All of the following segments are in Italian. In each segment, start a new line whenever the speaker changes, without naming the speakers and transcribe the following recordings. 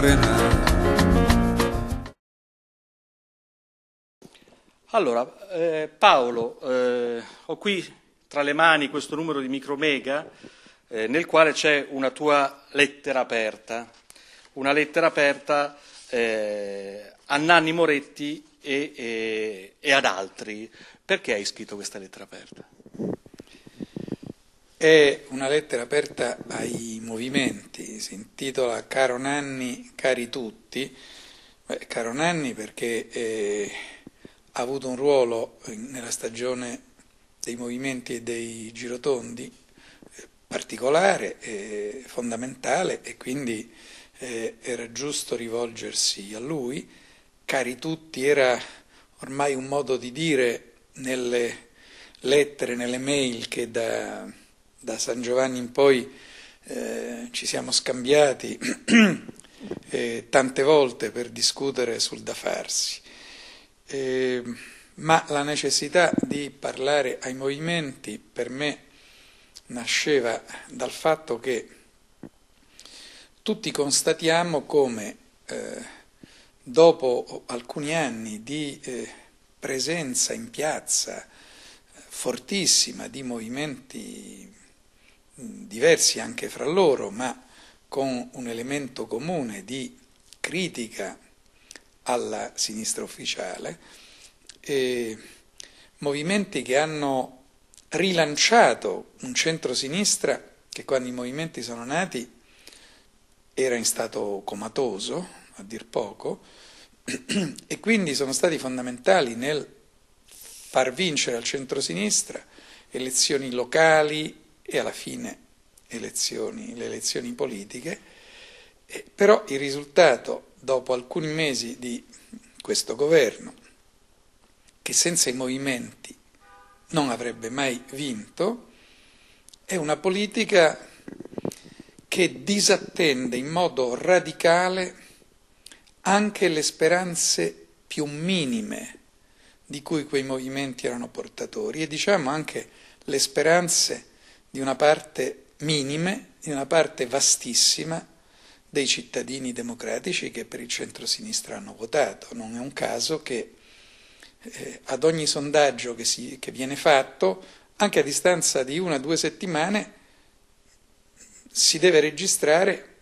dell'arena.
Allora, eh, Paolo, eh, ho qui tra le mani questo numero di Micromega eh, nel quale c'è una tua lettera aperta, una lettera aperta eh, a Nanni Moretti e, e, eh,
e ad altri. Perché hai scritto questa lettera aperta? È una lettera aperta ai movimenti, si intitola Caro Nanni, cari tutti. Beh, caro Nanni perché eh, ha avuto un ruolo nella stagione dei movimenti e dei girotondi eh, particolare, eh, fondamentale e quindi eh, era giusto rivolgersi a lui. Cari tutti era ormai un modo di dire nelle lettere, nelle mail che da da San Giovanni in poi eh, ci siamo scambiati eh, tante volte per discutere sul da farsi, eh, ma la necessità di parlare ai movimenti per me nasceva dal fatto che tutti constatiamo come eh, dopo alcuni anni di eh, presenza in piazza fortissima di movimenti diversi anche fra loro, ma con un elemento comune di critica alla sinistra ufficiale, eh, movimenti che hanno rilanciato un centro-sinistra che quando i movimenti sono nati era in stato comatoso, a dir poco, e quindi sono stati fondamentali nel far vincere al centro-sinistra elezioni locali e alla fine elezioni, le elezioni politiche, eh, però il risultato dopo alcuni mesi di questo governo, che senza i movimenti non avrebbe mai vinto, è una politica che disattende in modo radicale anche le speranze più minime di cui quei movimenti erano portatori e diciamo anche le speranze di una parte minime, di una parte vastissima dei cittadini democratici che per il centro-sinistra hanno votato. Non è un caso che eh, ad ogni sondaggio che, si, che viene fatto, anche a distanza di una o due settimane, si deve registrare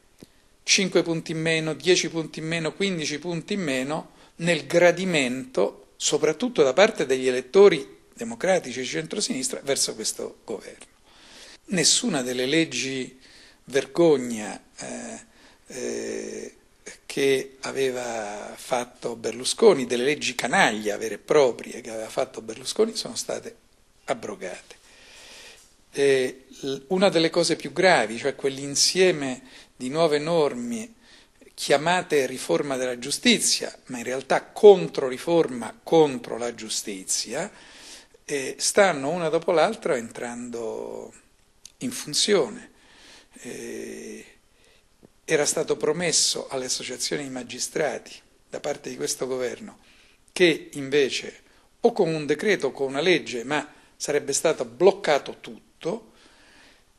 5 punti in meno, 10 punti in meno, 15 punti in meno nel gradimento, soprattutto da parte degli elettori democratici di centrosinistra, verso questo governo nessuna delle leggi vergogna eh, eh, che aveva fatto Berlusconi, delle leggi canaglia vere e proprie che aveva fatto Berlusconi, sono state abrogate. E una delle cose più gravi, cioè quell'insieme di nuove norme chiamate riforma della giustizia, ma in realtà contro riforma contro la giustizia, eh, stanno una dopo l'altra entrando in funzione. Eh, era stato promesso alle associazioni di magistrati da parte di questo governo che invece o con un decreto o con una legge, ma sarebbe stato bloccato tutto,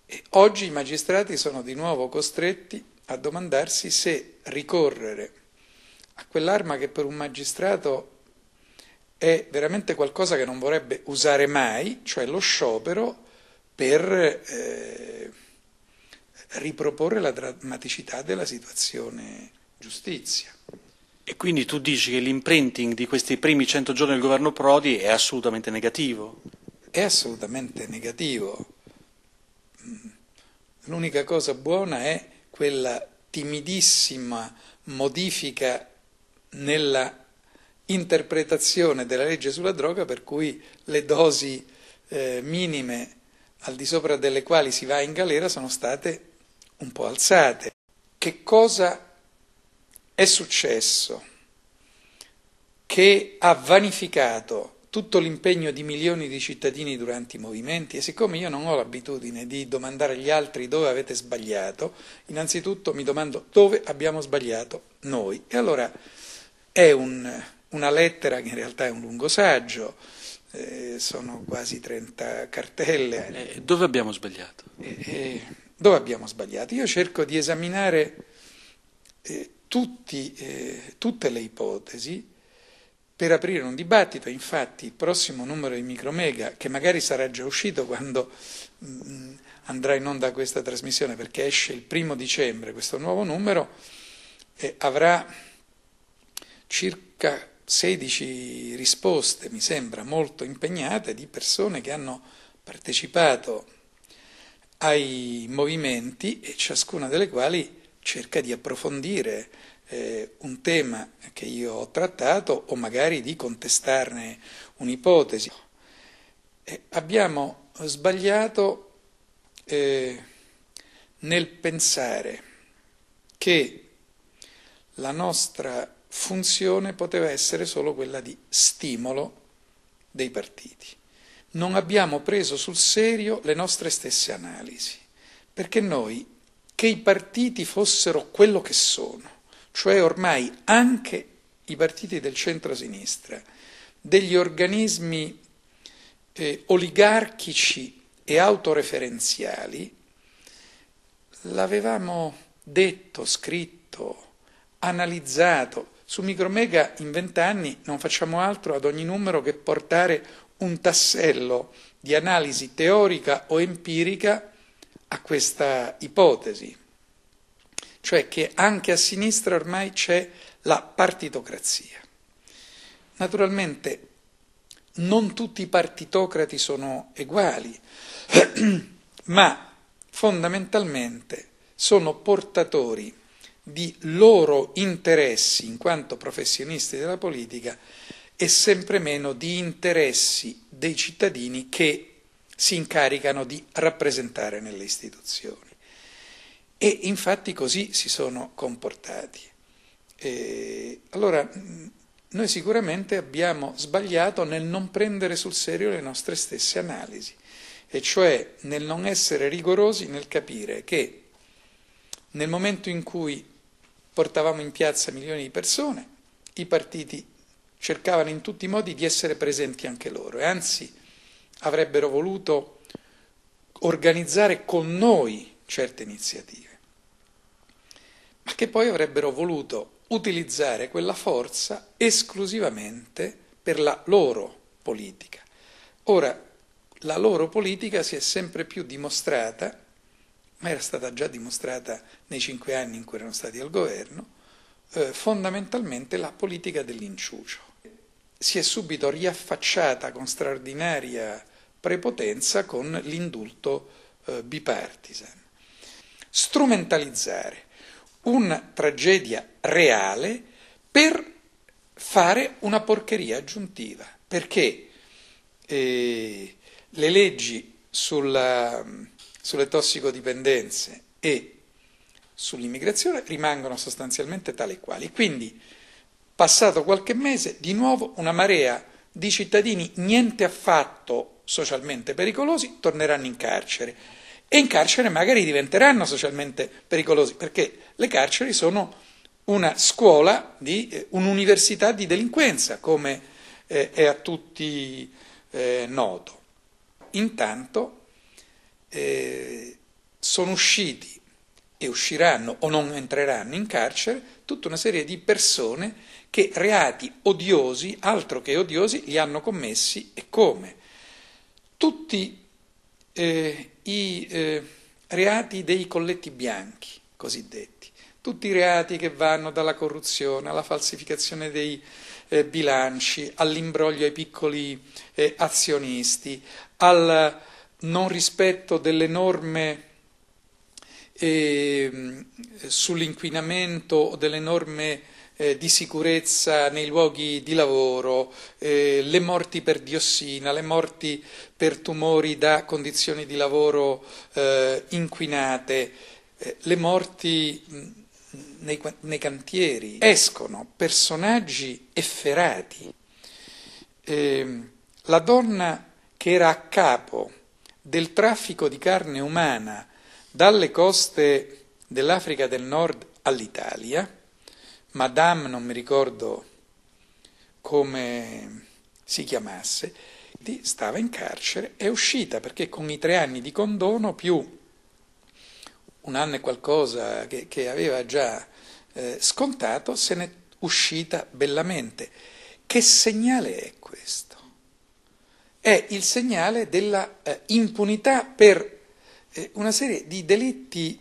e oggi i magistrati sono di nuovo costretti a domandarsi se ricorrere a quell'arma che per un magistrato è veramente qualcosa che non vorrebbe usare mai, cioè lo sciopero, per eh, riproporre la drammaticità della situazione giustizia.
E quindi tu dici che l'imprinting di questi primi 100 giorni del governo
Prodi è assolutamente negativo? È assolutamente negativo. Mm. L'unica cosa buona è quella timidissima modifica nella interpretazione della legge sulla droga per cui le dosi eh, minime al di sopra delle quali si va in galera, sono state un po' alzate. Che cosa è successo che ha vanificato tutto l'impegno di milioni di cittadini durante i movimenti e siccome io non ho l'abitudine di domandare agli altri dove avete sbagliato, innanzitutto mi domando dove abbiamo sbagliato noi. E allora è un, una lettera che in realtà è un lungo saggio, eh, sono quasi 30 cartelle. Eh, dove abbiamo sbagliato? Eh, eh, dove abbiamo sbagliato? Io cerco di esaminare eh, tutti, eh, tutte le ipotesi per aprire un dibattito. Infatti, il prossimo numero di Micromega, che magari sarà già uscito quando mh, mm, andrà in onda questa trasmissione, perché esce il primo dicembre questo nuovo numero, eh, avrà circa 16 risposte, mi sembra, molto impegnate di persone che hanno partecipato ai movimenti e ciascuna delle quali cerca di approfondire eh, un tema che io ho trattato o magari di contestarne un'ipotesi. Eh, abbiamo sbagliato eh, nel pensare che la nostra funzione poteva essere solo quella di stimolo dei partiti. Non abbiamo preso sul serio le nostre stesse analisi, perché noi che i partiti fossero quello che sono, cioè ormai anche i partiti del centro-sinistra, degli organismi eh, oligarchici e autoreferenziali, l'avevamo detto, scritto, analizzato, su Micromega in vent'anni non facciamo altro ad ogni numero che portare un tassello di analisi teorica o empirica a questa ipotesi, cioè che anche a sinistra ormai c'è la partitocrazia. Naturalmente non tutti i partitocrati sono uguali, ma fondamentalmente sono portatori di loro interessi in quanto professionisti della politica e sempre meno di interessi dei cittadini che si incaricano di rappresentare nelle istituzioni. E infatti così si sono comportati. E allora, noi sicuramente abbiamo sbagliato nel non prendere sul serio le nostre stesse analisi, e cioè nel non essere rigorosi nel capire che nel momento in cui portavamo in piazza milioni di persone, i partiti cercavano in tutti i modi di essere presenti anche loro e anzi avrebbero voluto organizzare con noi certe iniziative, ma che poi avrebbero voluto utilizzare quella forza esclusivamente per la loro politica. Ora, la loro politica si è sempre più dimostrata ma era stata già dimostrata nei cinque anni in cui erano stati al governo, eh, fondamentalmente la politica dell'inciucio. Si è subito riaffacciata con straordinaria prepotenza con l'indulto eh, bipartisan. Strumentalizzare una tragedia reale per fare una porcheria aggiuntiva, perché eh, le leggi sulla sulle tossicodipendenze e sull'immigrazione rimangono sostanzialmente tali e quali. Quindi, passato qualche mese, di nuovo una marea di cittadini niente affatto socialmente pericolosi torneranno in carcere e in carcere magari diventeranno socialmente pericolosi perché le carceri sono una scuola, di, eh, un'università di delinquenza, come eh, è a tutti eh, noto. Intanto eh, sono usciti e usciranno o non entreranno in carcere tutta una serie di persone che reati odiosi, altro che odiosi, li hanno commessi e come? Tutti eh, i eh, reati dei colletti bianchi, cosiddetti, tutti i reati che vanno dalla corruzione alla falsificazione dei eh, bilanci, all'imbroglio ai piccoli eh, azionisti, al non rispetto delle norme eh, sull'inquinamento o delle norme eh, di sicurezza nei luoghi di lavoro, eh, le morti per diossina, le morti per tumori da condizioni di lavoro eh, inquinate, eh, le morti nei, nei, cantieri. Escono personaggi efferati. Ehm, la donna che era a capo del traffico di carne umana dalle coste dell'Africa del Nord all'Italia. Madame, non mi ricordo come si chiamasse, stava in carcere, è uscita perché con i tre anni di condono più un anno e qualcosa che, che aveva già eh, scontato, se n'è uscita bellamente. Che segnale è questo? è il segnale della eh, impunità per eh, una serie di delitti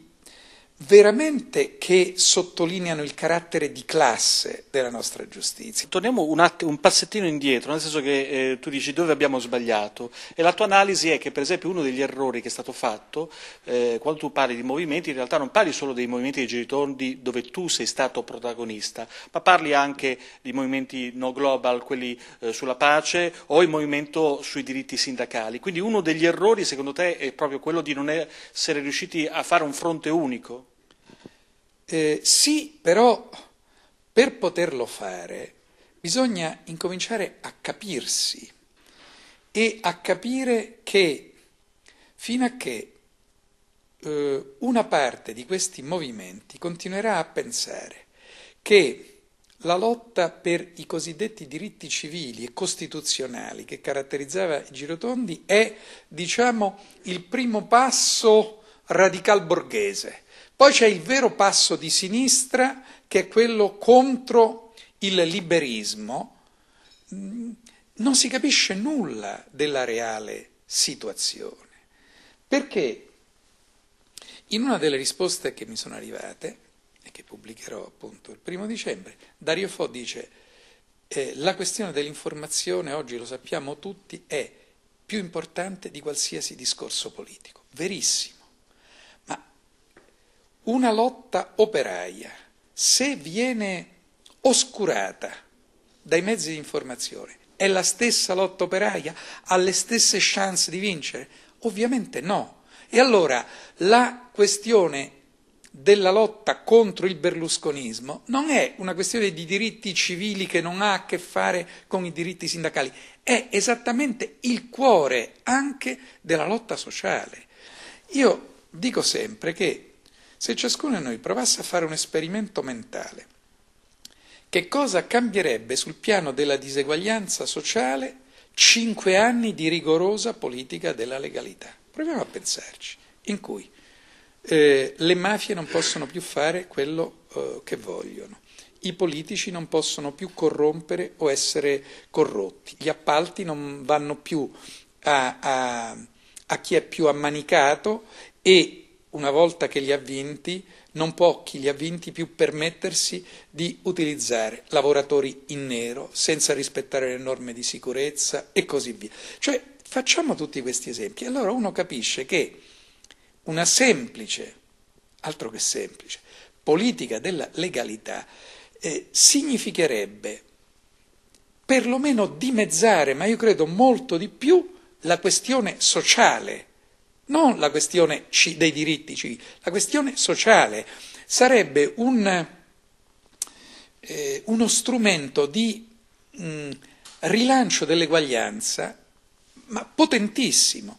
veramente che sottolineano il carattere di classe della nostra giustizia. Torniamo un, att- un passettino indietro, nel senso che
eh, tu dici dove abbiamo sbagliato e la tua analisi è che per esempio uno degli errori che è stato fatto, eh, quando tu parli di movimenti, in realtà non parli solo dei movimenti dei giritondi dove tu sei stato protagonista, ma parli anche di movimenti no global, quelli eh, sulla pace o il movimento sui diritti sindacali. Quindi uno degli errori secondo te è proprio quello di non
essere riusciti a fare un fronte unico? Eh, sì, però per poterlo fare bisogna incominciare a capirsi e a capire che fino a che eh, una parte di questi movimenti continuerà a pensare che la lotta per i cosiddetti diritti civili e costituzionali che caratterizzava i Girotondi è, diciamo, il primo passo radical borghese poi c'è il vero passo di sinistra che è quello contro il liberismo. Mm, non si capisce nulla della reale situazione, perché in una delle risposte che mi sono arrivate, e che pubblicherò appunto il primo dicembre, Dario Fo dice eh, la questione dell'informazione, oggi lo sappiamo tutti, è più importante di qualsiasi discorso politico. Verissimo una lotta operaia, se viene oscurata dai mezzi di informazione, è la stessa lotta operaia? Ha le stesse chance di vincere? Ovviamente no. E allora la questione della lotta contro il berlusconismo non è una questione di diritti civili che non ha a che fare con i diritti sindacali, è esattamente il cuore anche della lotta sociale. Io dico sempre che se ciascuno di noi provasse a fare un esperimento mentale, che cosa cambierebbe sul piano della diseguaglianza sociale cinque anni di rigorosa politica della legalità? Proviamo a pensarci, in cui eh, le mafie non possono più fare quello eh, che vogliono, i politici non possono più corrompere o essere corrotti, gli appalti non vanno più a, a, a chi è più ammanicato e una volta che li ha vinti, non può chi li ha vinti più permettersi di utilizzare lavoratori in nero, senza rispettare le norme di sicurezza e così via. Cioè, facciamo tutti questi esempi. Allora uno capisce che una semplice, altro che semplice, politica della legalità eh, significherebbe perlomeno dimezzare, ma io credo molto di più, la questione sociale non la questione dei diritti civili, la questione sociale. Sarebbe un, eh, uno strumento di mh, mm, rilancio dell'eguaglianza, ma potentissimo.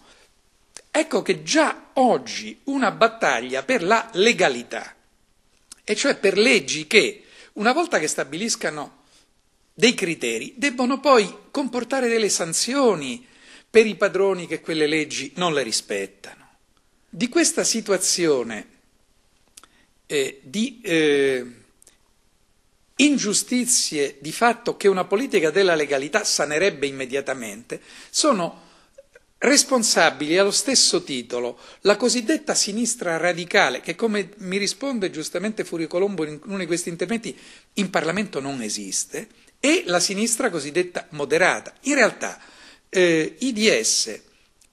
Ecco che già oggi una battaglia per la legalità, e cioè per leggi che, una volta che stabiliscano dei criteri, debbono poi comportare delle sanzioni, per i padroni che quelle leggi non le rispettano. Di questa situazione eh, di eh, ingiustizie di fatto che una politica della legalità sanerebbe immediatamente sono responsabili allo stesso titolo la cosiddetta sinistra radicale, che come mi risponde giustamente Furio Colombo in uno di questi interventi, in Parlamento non esiste, e la sinistra cosiddetta moderata. In realtà eh, IDS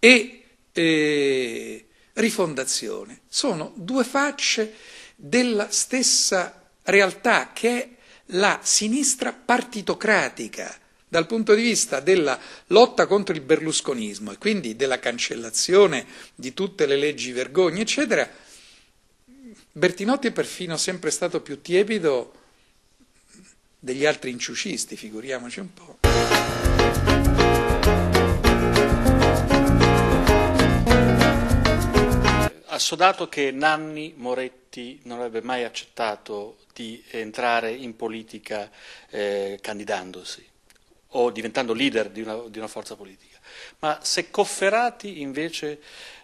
e eh, rifondazione sono due facce della stessa realtà che è la sinistra partitocratica dal punto di vista della lotta contro il berlusconismo e quindi della cancellazione di tutte le leggi vergogne, eccetera, Bertinotti è perfino sempre stato più tiepido degli altri inciucisti, figuriamoci un po'.
assodato che Nanni Moretti non avrebbe mai accettato di entrare in politica eh, candidandosi o diventando leader di una, di una forza politica. Ma se Cofferati invece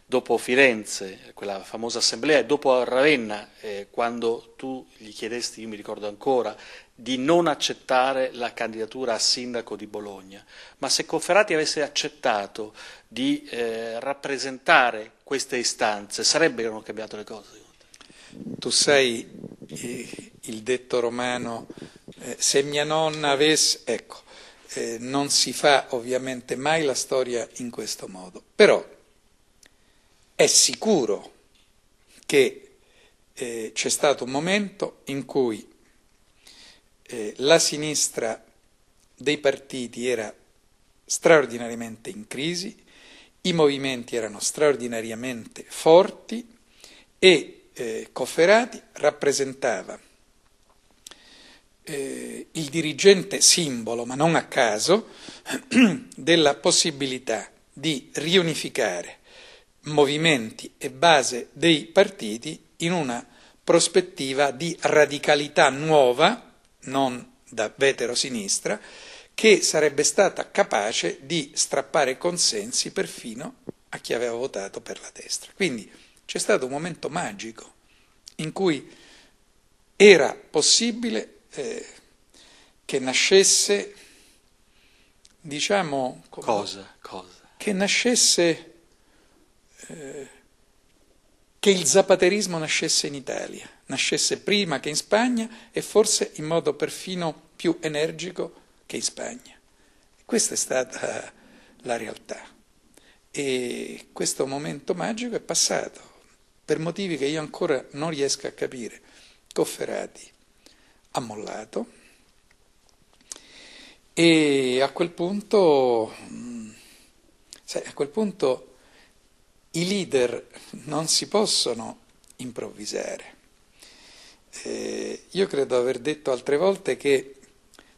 dopo Firenze, quella famosa assemblea, e dopo Ravenna, eh, quando tu gli chiedesti, io mi ricordo ancora, di non accettare la candidatura a sindaco di Bologna, ma se Cofferati avesse accettato di eh, rappresentare queste istanze,
sarebbero cambiate le cose? Tu sai eh, il detto romano, eh, se mia nonna avesse... Ecco, eh, non si fa ovviamente mai la storia in questo modo, però è sicuro che eh, c'è stato un momento in cui eh, la sinistra dei partiti era straordinariamente in crisi, i movimenti erano straordinariamente forti e eh, Cofferati rappresentava eh, il dirigente simbolo, ma non a caso, della possibilità di riunificare movimenti e base dei partiti in una prospettiva di radicalità nuova, non da vetero-sinistra, che sarebbe stata capace di strappare consensi perfino a chi aveva votato per la destra. Quindi c'è stato un momento magico in cui era possibile eh, che nascesse, diciamo, come, cosa, cosa? Che nascesse che il zapaterismo nascesse in Italia, nascesse prima che in Spagna e forse in modo perfino più energico che in Spagna. Questa è stata la realtà e questo momento magico è passato per motivi che io ancora non riesco a capire. Cofferati ha mollato e a quel punto, a quel punto i leader non si possono improvvisare. Eh, io credo aver detto altre volte che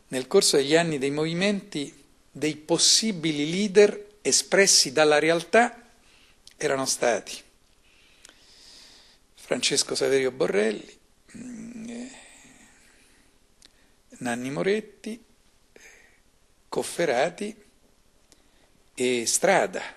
nel corso degli anni dei movimenti dei possibili leader espressi dalla realtà erano stati Francesco Saverio Borrelli, mm, eh, Nanni Moretti, Cofferati e Strada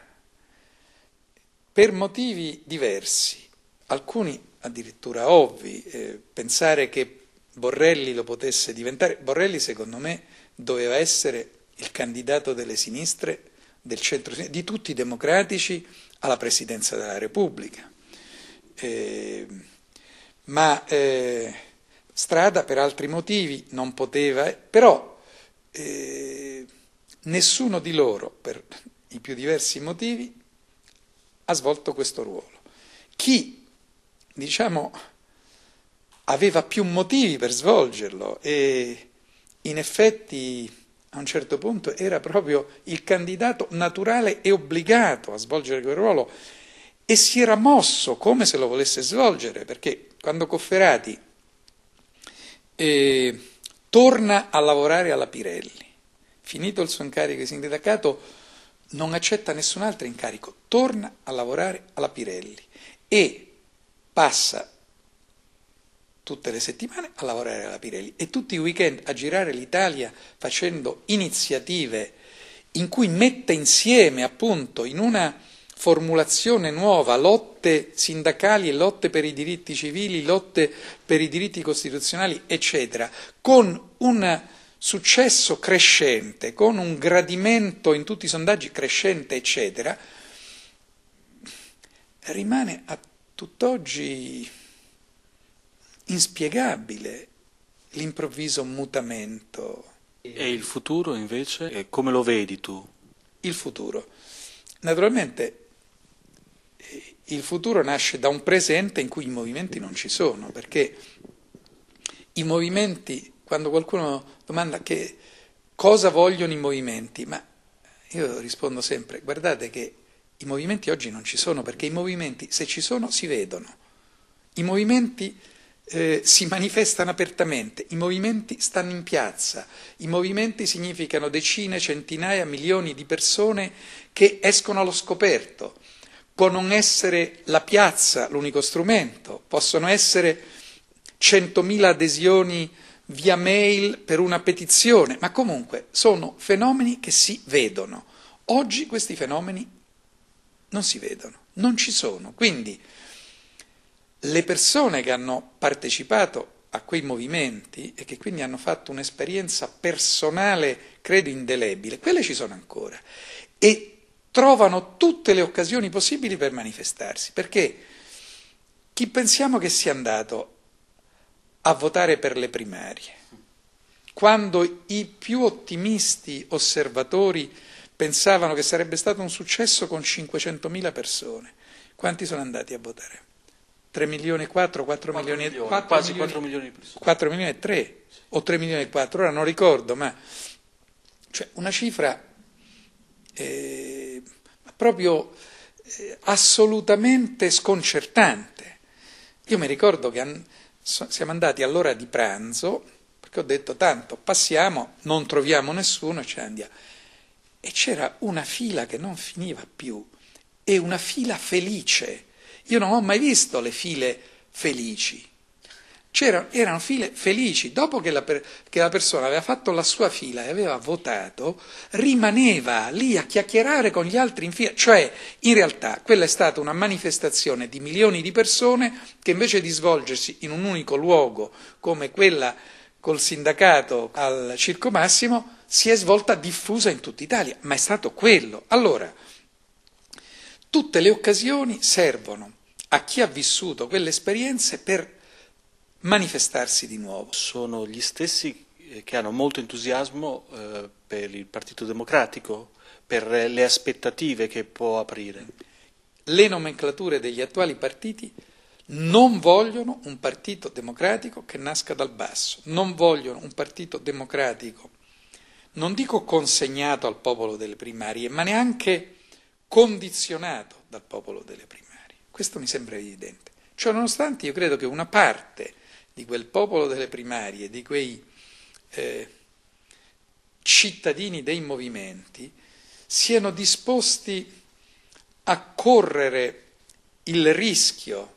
per motivi diversi, alcuni addirittura ovvi, eh, pensare che Borrelli lo potesse diventare, Borrelli secondo me doveva essere il candidato delle sinistre, del centro di tutti i democratici alla presidenza della Repubblica. Eh, ma eh, Strada per altri motivi non poteva, però eh, nessuno di loro, per i più diversi motivi, ha svolto questo ruolo. Chi, diciamo, aveva più motivi per svolgerlo e in effetti a un certo punto era proprio il candidato naturale e obbligato a svolgere quel ruolo e si era mosso come se lo volesse svolgere, perché quando Cofferati eh, torna a lavorare alla Pirelli, finito il suo incarico di sindacato, non accetta nessun altro incarico, torna a lavorare alla Pirelli e passa tutte le settimane a lavorare alla Pirelli e tutti i weekend a girare l'Italia facendo iniziative in cui mette insieme appunto in una formulazione nuova lotte sindacali, lotte per i diritti civili, lotte per i diritti costituzionali, eccetera, con una successo crescente, con un gradimento in tutti i sondaggi crescente, eccetera, rimane a tutt'oggi inspiegabile l'improvviso mutamento. E il futuro invece, come lo vedi tu? Il futuro. Naturalmente eh, il futuro nasce da un presente in cui i movimenti non ci sono, perché i movimenti quando qualcuno domanda che cosa vogliono i movimenti, ma io rispondo sempre, guardate che i movimenti oggi non ci sono, perché i movimenti, se ci sono, si vedono. I movimenti eh, si manifestano apertamente, i movimenti stanno in piazza, i movimenti significano decine, centinaia, milioni di persone che escono allo scoperto. Può non essere la piazza l'unico strumento, possono essere centomila adesioni via mail per una petizione, ma comunque sono fenomeni che si vedono. Oggi questi fenomeni non si vedono, non ci sono. Quindi le persone che hanno partecipato a quei movimenti e che quindi hanno fatto un'esperienza personale, credo indelebile, quelle ci sono ancora e trovano tutte le occasioni possibili per manifestarsi, perché chi pensiamo che sia andato a votare per le primarie. Quando i più ottimisti osservatori pensavano che sarebbe stato un successo con 500.000 persone, quanti sono andati a votare? 3 milioni e 4, 4, milioni, e 4 quasi 4 milioni di persone. 4 milioni e 3 sì. o 3 milioni e 4, ora non ricordo, ma cioè una cifra eh, proprio eh, assolutamente sconcertante. Io mi ricordo che siamo andati all'ora di pranzo, perché ho detto tanto, passiamo, non troviamo nessuno, ce ne andiamo. E c'era una fila che non finiva più, e una fila felice. Io non ho mai visto le file felici erano file felici. Dopo che la, per, che la, persona aveva fatto la sua fila e aveva votato, rimaneva lì a chiacchierare con gli altri in fila. Cioè, in realtà, quella è stata una manifestazione di milioni di persone che invece di svolgersi in un unico luogo come quella col sindacato al Circo Massimo, si è svolta diffusa in tutta Italia. Ma è stato quello. Allora, tutte le occasioni servono a chi ha vissuto quelle esperienze per manifestarsi di nuovo. Sono gli stessi
eh, che hanno molto entusiasmo eh, per il Partito Democratico, per eh,
le aspettative che può aprire. Le nomenclature degli attuali partiti non vogliono un partito democratico che nasca dal basso, non vogliono un partito democratico, non dico consegnato al popolo delle primarie, ma neanche condizionato dal popolo delle primarie. Questo mi sembra evidente. Ciononostante io credo che una parte di quel popolo delle primarie, di quei eh, cittadini dei movimenti, siano disposti a correre il rischio,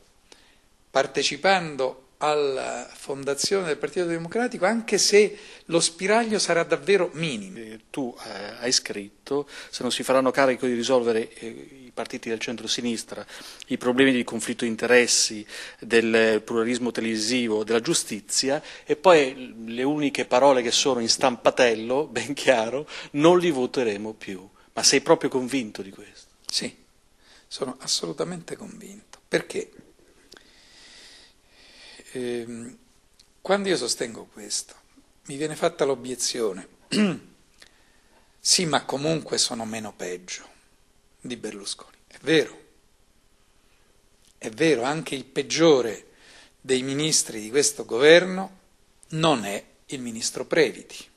partecipando alla fondazione del Partito Democratico, anche se lo spiraglio sarà davvero minimo. Eh, tu eh, hai scritto, se non si
faranno carico di risolvere eh, partiti del centro-sinistra, i problemi di conflitto di interessi, del pluralismo televisivo, della giustizia e poi le uniche parole che sono in stampatello, ben chiaro, non li voteremo più. Ma sei proprio convinto di questo?
Sì, sono
assolutamente convinto.
Perché? Ehm, quando io sostengo questo, mi viene fatta l'obiezione, sì, ma comunque sono meno peggio di Berlusconi. È vero, è vero, anche il peggiore dei ministri di questo governo non è il ministro Previti.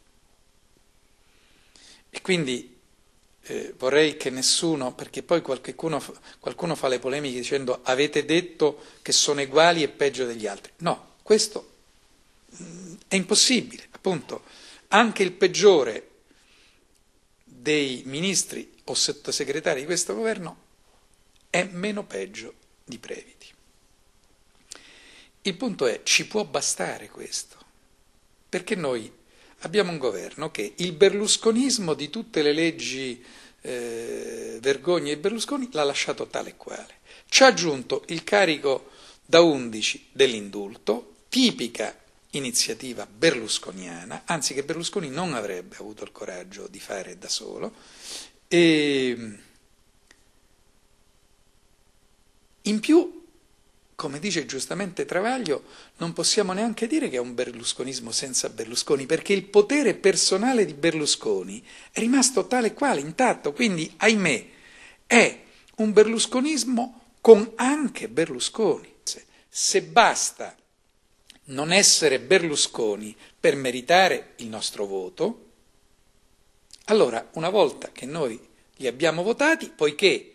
E quindi eh, vorrei che nessuno, perché poi qualcuno, qualcuno, fa le polemiche dicendo avete detto che sono uguali e peggio degli altri. No, questo mm, è impossibile, appunto. Anche il peggiore dei ministri o sottosegretari di questo governo è meno peggio di Previti. Il punto è, ci può bastare questo, perché noi abbiamo un governo che il berlusconismo di tutte le leggi eh, vergogne di Berlusconi l'ha lasciato tale e quale. Ci ha aggiunto il carico da 11 dell'indulto, tipica iniziativa berlusconiana, anzi che Berlusconi non avrebbe avuto il coraggio di fare da solo, e in più, come dice giustamente Travaglio, non possiamo neanche dire che è un berlusconismo senza Berlusconi, perché il potere personale di Berlusconi è rimasto tale e quale, intatto, quindi, ahimè, è un berlusconismo con anche Berlusconi. Se basta non essere Berlusconi per meritare il nostro voto, allora, una volta che noi li abbiamo votati, poiché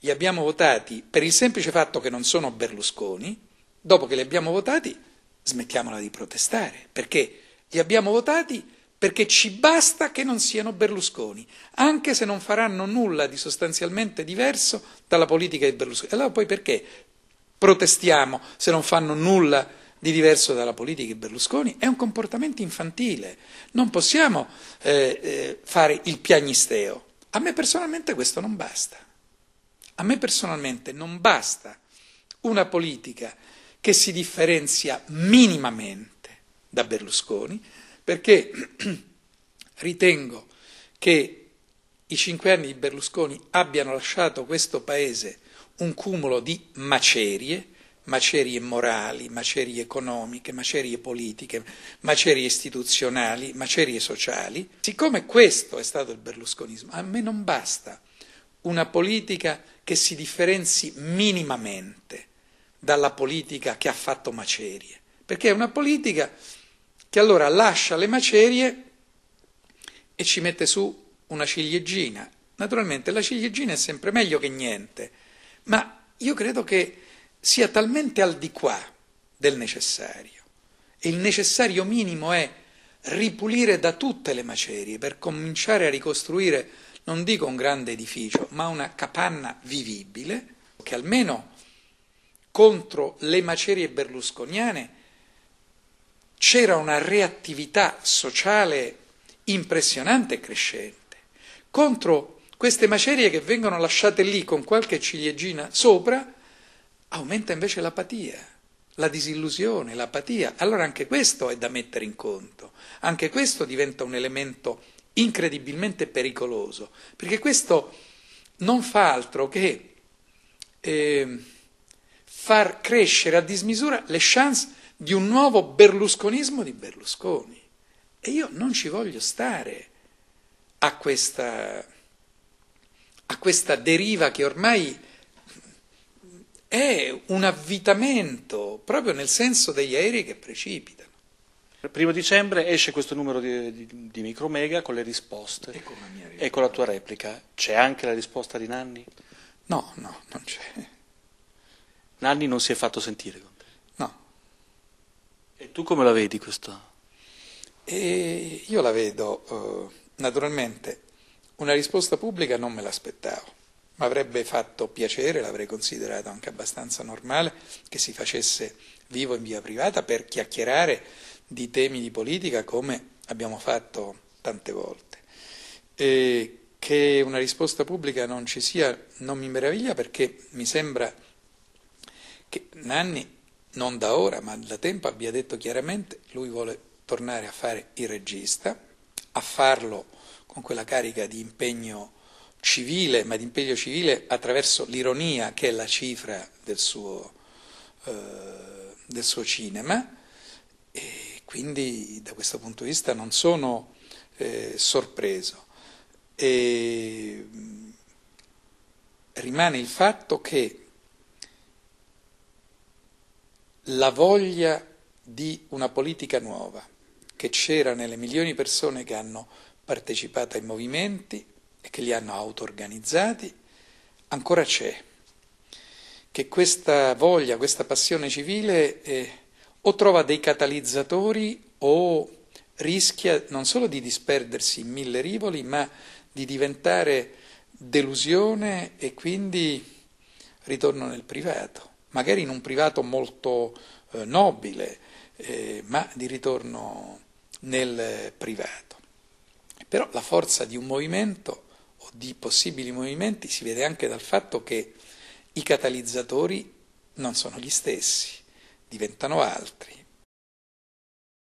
li abbiamo votati per il semplice fatto che non sono Berlusconi, dopo che li abbiamo votati smettiamola di protestare, perché li abbiamo votati perché ci basta che non siano Berlusconi, anche se non faranno nulla di sostanzialmente diverso dalla politica di Berlusconi. Allora poi perché protestiamo se non fanno nulla di diverso dalla politica di Berlusconi, è un comportamento infantile. Non possiamo eh, eh, fare il piagnisteo. A me personalmente questo non basta. A me personalmente non basta una politica che si differenzia minimamente da Berlusconi, perché ritengo che i cinque anni di Berlusconi abbiano lasciato questo Paese un cumulo di macerie, macerie morali, macerie economiche, macerie politiche, macerie istituzionali, macerie sociali. Siccome questo è stato il berlusconismo, a me non basta una politica che si differenzi minimamente dalla politica che ha fatto macerie, perché è una politica che allora lascia le macerie e ci mette su una ciliegina. Naturalmente la ciliegina è sempre meglio che niente, ma io credo che sia talmente al di qua del necessario. E il necessario minimo è ripulire da tutte le macerie per cominciare a ricostruire, non dico un grande edificio, ma una capanna vivibile che almeno contro le macerie berlusconiane c'era una reattività sociale impressionante e crescente. Contro queste macerie che vengono lasciate lì con qualche ciliegina sopra, aumenta invece l'apatia, la disillusione, l'apatia. Allora anche questo è da mettere in conto, anche questo diventa un elemento incredibilmente pericoloso, perché questo non fa altro che eh, far crescere a dismisura le chance di un nuovo berlusconismo di Berlusconi. E io non ci voglio stare a questa, a questa deriva che ormai è un avvitamento proprio nel senso degli aerei che precipitano. Il primo dicembre esce questo
numero di, di, di Micromega con le risposte e con, e con la tua replica. C'è anche la risposta di Nanni?
No, no, non c'è.
Nanni non si è fatto
sentire con te? No. E tu come la vedi questa? E io la vedo, eh, naturalmente, una risposta pubblica non me l'aspettavo. Mi avrebbe fatto piacere, l'avrei considerato anche abbastanza normale, che si facesse vivo in via privata per chiacchierare di temi di politica come abbiamo fatto tante volte. E che una risposta pubblica non ci sia non mi meraviglia perché mi sembra che Nanni, non da ora ma da tempo, abbia detto chiaramente che lui vuole tornare a fare il regista, a farlo con quella carica di impegno civile, ma di impegno civile attraverso l'ironia che è la cifra del suo, eh, del suo cinema e quindi da questo punto di vista non sono eh, sorpreso. E mm, rimane il fatto che la voglia di una politica nuova che c'era nelle milioni di persone che hanno partecipato ai movimenti e che li hanno auto-organizzati, ancora c'è, che questa voglia, questa passione civile eh, o trova dei catalizzatori o rischia non solo di disperdersi in mille rivoli, ma di diventare delusione e quindi ritorno nel privato, magari in un privato molto eh, nobile, eh, ma di ritorno nel privato. Però la forza di un movimento di possibili movimenti si vede anche dal fatto che i catalizzatori non sono gli stessi, diventano altri.